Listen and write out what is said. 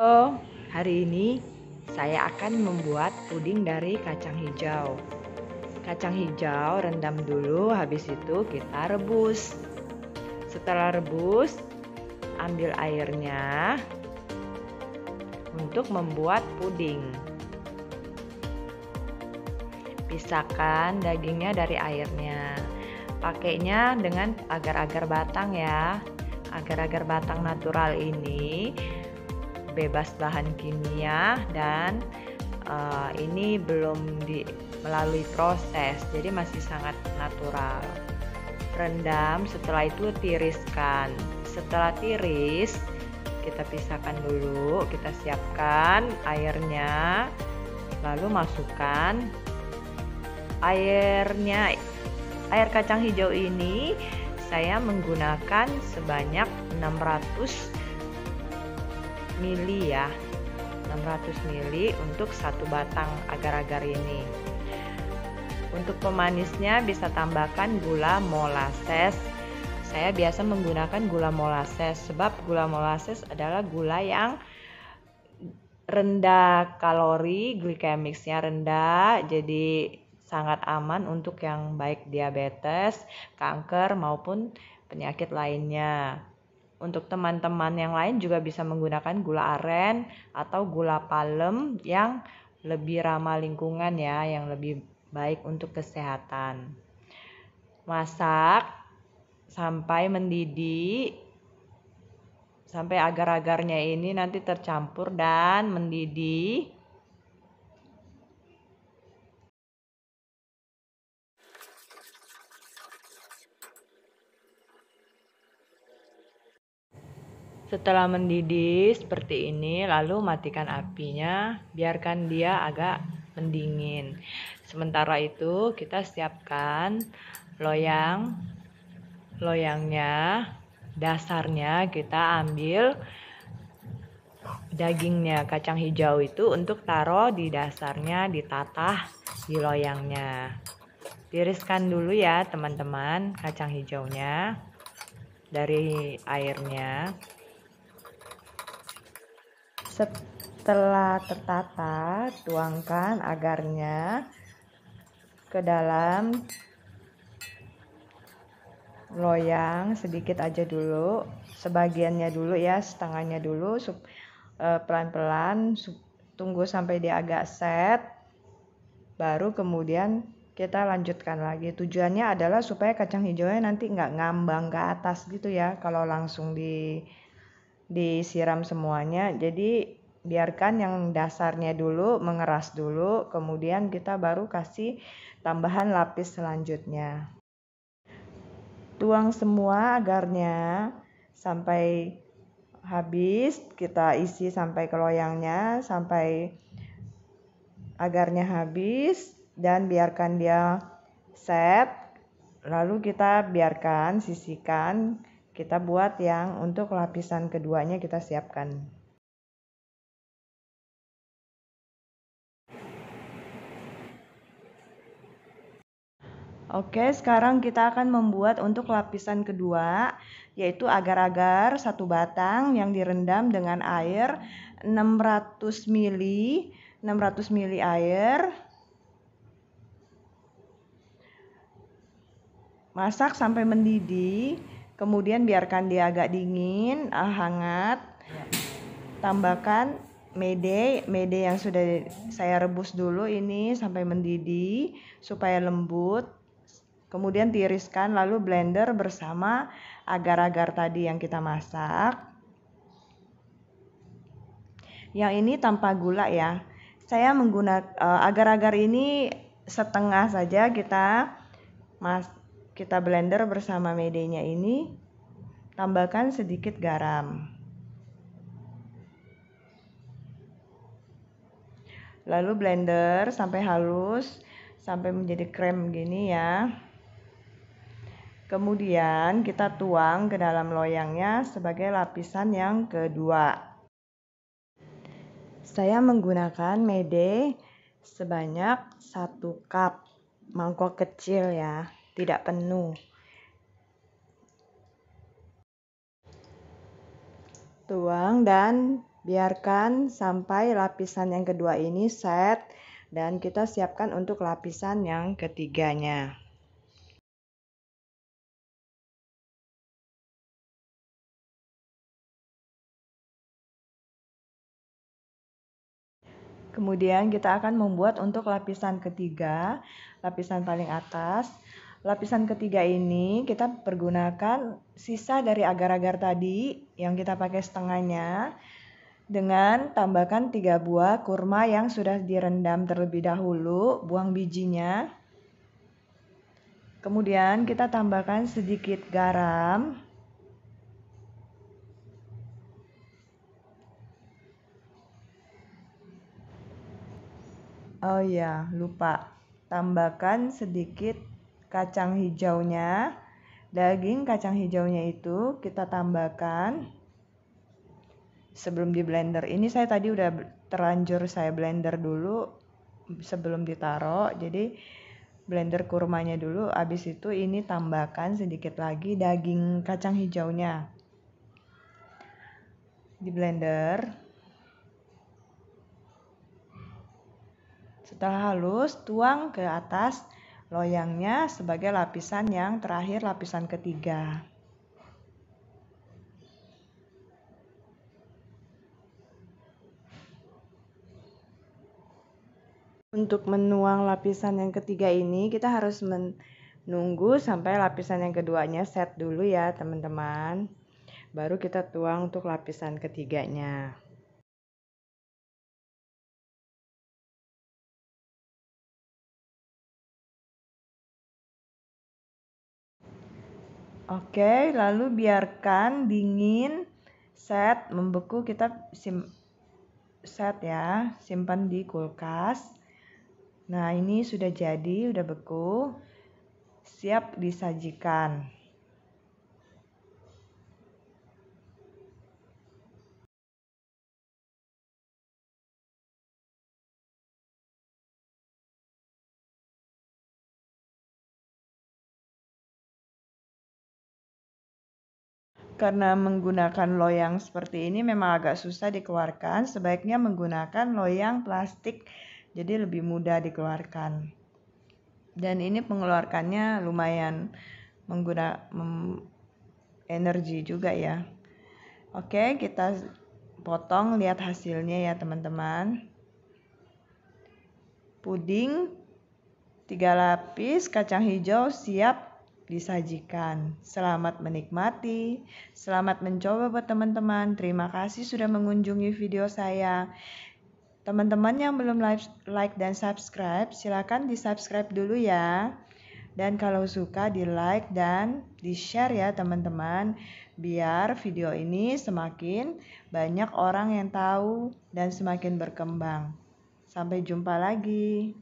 Halo, oh, hari ini saya akan membuat puding dari kacang hijau. Kacang hijau rendam dulu, habis itu kita rebus. Setelah rebus, ambil airnya untuk membuat puding. Pisahkan dagingnya dari airnya. Pakainya dengan agar-agar batang ya. Agar-agar batang natural ini bebas bahan kimia dan uh, ini belum di, melalui proses jadi masih sangat natural rendam setelah itu tiriskan setelah tiris kita pisahkan dulu kita siapkan airnya lalu masukkan airnya air kacang hijau ini saya menggunakan sebanyak 600 mili ya 600 mili untuk satu batang agar-agar ini untuk pemanisnya bisa tambahkan gula molasses saya biasa menggunakan gula molasses sebab gula molasses adalah gula yang rendah kalori, glikemiknya rendah, jadi sangat aman untuk yang baik diabetes, kanker maupun penyakit lainnya. Untuk teman-teman yang lain juga bisa menggunakan gula aren atau gula palem yang lebih ramah lingkungan ya, yang lebih baik untuk kesehatan. Masak sampai mendidih sampai agar-agarnya ini nanti tercampur dan mendidih Setelah mendidih seperti ini, lalu matikan apinya, biarkan dia agak mendingin. Sementara itu, kita siapkan loyang. Loyangnya, dasarnya kita ambil dagingnya kacang hijau itu untuk taruh di dasarnya ditatah di loyangnya tiriskan dulu ya teman-teman kacang hijaunya dari airnya setelah tertata, tuangkan agarnya ke dalam loyang sedikit aja dulu, sebagiannya dulu ya, setengahnya dulu e, pelan-pelan tunggu sampai dia agak set baru kemudian kita lanjutkan lagi tujuannya adalah supaya kacang hijaunya nanti nggak ngambang ke atas gitu ya kalau langsung di disiram semuanya jadi biarkan yang dasarnya dulu mengeras dulu kemudian kita baru kasih tambahan lapis selanjutnya tuang semua agarnya sampai habis kita isi sampai ke loyangnya sampai agarnya habis dan biarkan dia set lalu kita biarkan sisihkan kita buat yang untuk lapisan keduanya kita siapkan Oke, sekarang kita akan membuat untuk lapisan kedua, yaitu agar-agar satu batang yang direndam dengan air 600 ml, 600 ml air. Masak sampai mendidih kemudian biarkan dia agak dingin ah, hangat ya. tambahkan mede mede yang sudah saya rebus dulu ini sampai mendidih supaya lembut kemudian tiriskan lalu blender bersama agar-agar tadi yang kita masak yang ini tanpa gula ya saya menggunakan eh, agar-agar ini setengah saja kita mas kita blender bersama medenya ini, tambahkan sedikit garam. Lalu blender sampai halus, sampai menjadi krem gini ya. Kemudian kita tuang ke dalam loyangnya sebagai lapisan yang kedua. Saya menggunakan mede sebanyak satu cup, mangkok kecil ya tidak penuh. Tuang dan biarkan sampai lapisan yang kedua ini set dan kita siapkan untuk lapisan yang ketiganya. Kemudian kita akan membuat untuk lapisan ketiga, lapisan paling atas lapisan ketiga ini kita pergunakan sisa dari agar-agar tadi yang kita pakai setengahnya dengan tambahkan tiga buah kurma yang sudah direndam terlebih dahulu, buang bijinya. Kemudian kita tambahkan sedikit garam. Oh ya, lupa. Tambahkan sedikit kacang hijaunya. Daging kacang hijaunya itu kita tambahkan sebelum di blender. Ini saya tadi udah terlanjur saya blender dulu sebelum ditaruh. Jadi blender kurmanya dulu habis itu ini tambahkan sedikit lagi daging kacang hijaunya. Di blender. Setelah halus, tuang ke atas loyangnya sebagai lapisan yang terakhir lapisan ketiga. Untuk menuang lapisan yang ketiga ini kita harus menunggu sampai lapisan yang keduanya set dulu ya teman-teman. Baru kita tuang untuk lapisan ketiganya. Oke, lalu biarkan dingin, set, membeku kita sim set ya, simpan di kulkas. Nah, ini sudah jadi, sudah beku. Siap disajikan. karena menggunakan loyang seperti ini memang agak susah dikeluarkan, sebaiknya menggunakan loyang plastik jadi lebih mudah dikeluarkan. Dan ini pengeluarkannya lumayan menggunakan energi juga ya. Oke, kita potong lihat hasilnya ya teman-teman. Puding 3 lapis kacang hijau siap disajikan. Selamat menikmati, selamat mencoba buat teman-teman. Terima kasih sudah mengunjungi video saya. Teman-teman yang belum like dan subscribe, silakan di subscribe dulu ya. Dan kalau suka di like dan di share ya teman-teman Biar video ini semakin banyak orang yang tahu dan semakin berkembang Sampai jumpa lagi